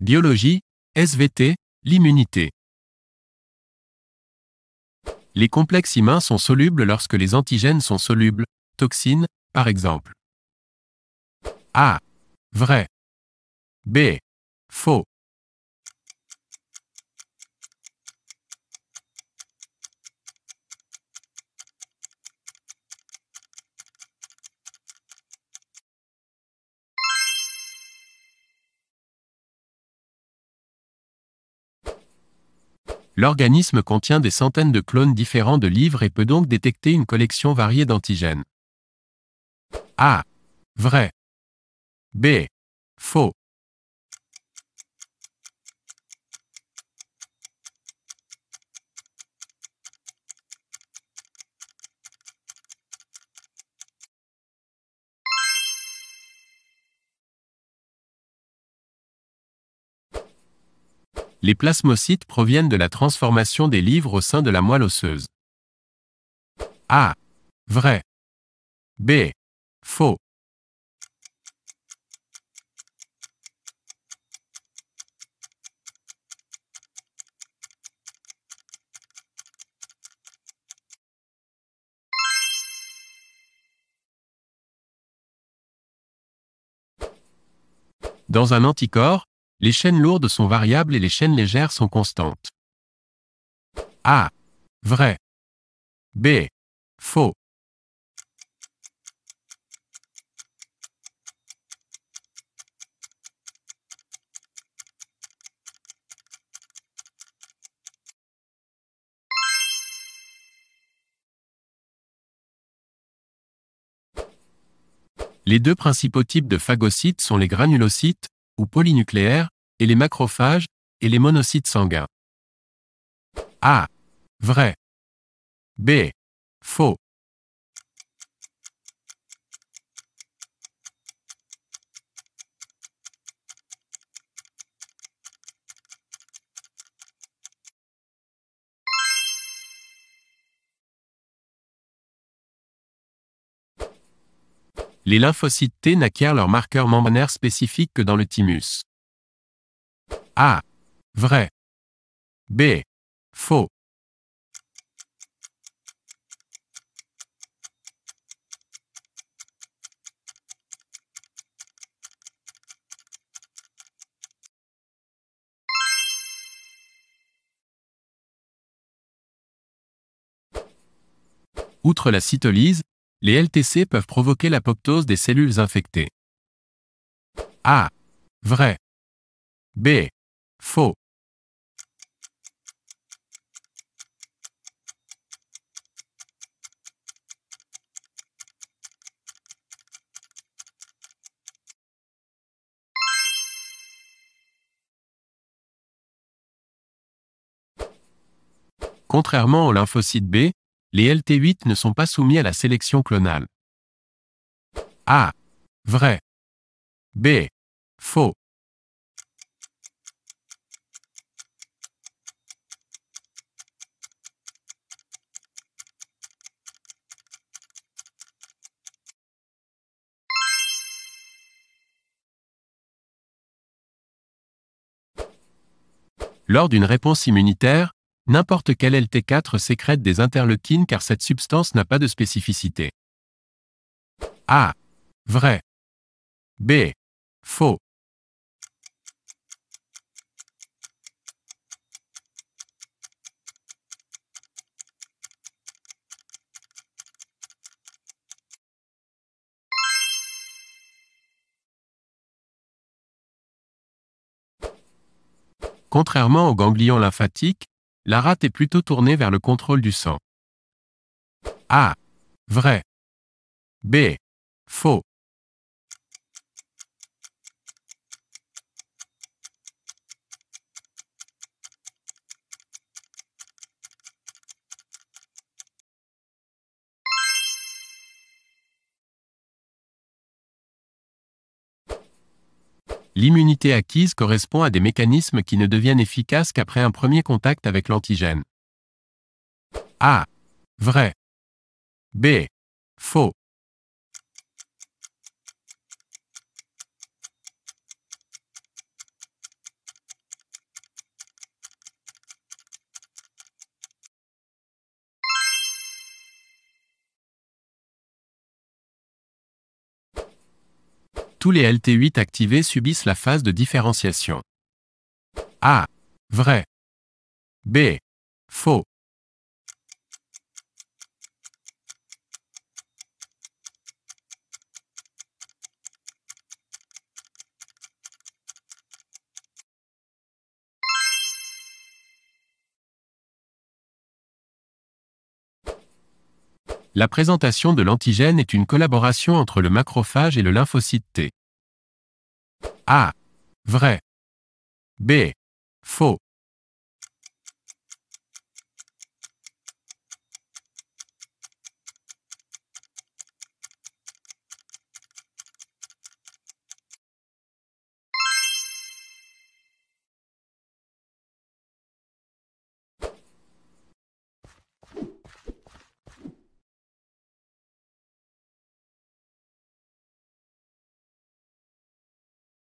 Biologie, SVT, l'immunité. Les complexes humains sont solubles lorsque les antigènes sont solubles, toxines, par exemple. A. Vrai. B. Faux. L'organisme contient des centaines de clones différents de livres et peut donc détecter une collection variée d'antigènes. A. Vrai. B. Faux. les plasmocytes proviennent de la transformation des livres au sein de la moelle osseuse. A. Vrai. B. Faux. Dans un anticorps, les chaînes lourdes sont variables et les chaînes légères sont constantes. A. Vrai. B. Faux. Les deux principaux types de phagocytes sont les granulocytes, ou polynucléaires, et les macrophages, et les monocytes sanguins. A. Vrai. B. Faux. les lymphocytes T n'acquièrent leur marqueur membranaire spécifique que dans le thymus. A. Vrai. B. Faux. Outre la cytolyse, les LTC peuvent provoquer l'apoptose des cellules infectées. A. Vrai. B. Faux. Contrairement au lymphocytes B, les LT8 ne sont pas soumis à la sélection clonale. A. Vrai. B. Faux. Lors d'une réponse immunitaire, N'importe quel LT4 sécrète des interleukines car cette substance n'a pas de spécificité. A. Vrai. B. Faux. Contrairement aux ganglions lymphatiques, la rate est plutôt tournée vers le contrôle du sang. A. Vrai. B. Faux. L'immunité acquise correspond à des mécanismes qui ne deviennent efficaces qu'après un premier contact avec l'antigène. A. Vrai. B. Faux. tous les LT8 activés subissent la phase de différenciation. A. Vrai. B. Faux. La présentation de l'antigène est une collaboration entre le macrophage et le lymphocyte T. A. Vrai. B. Faux.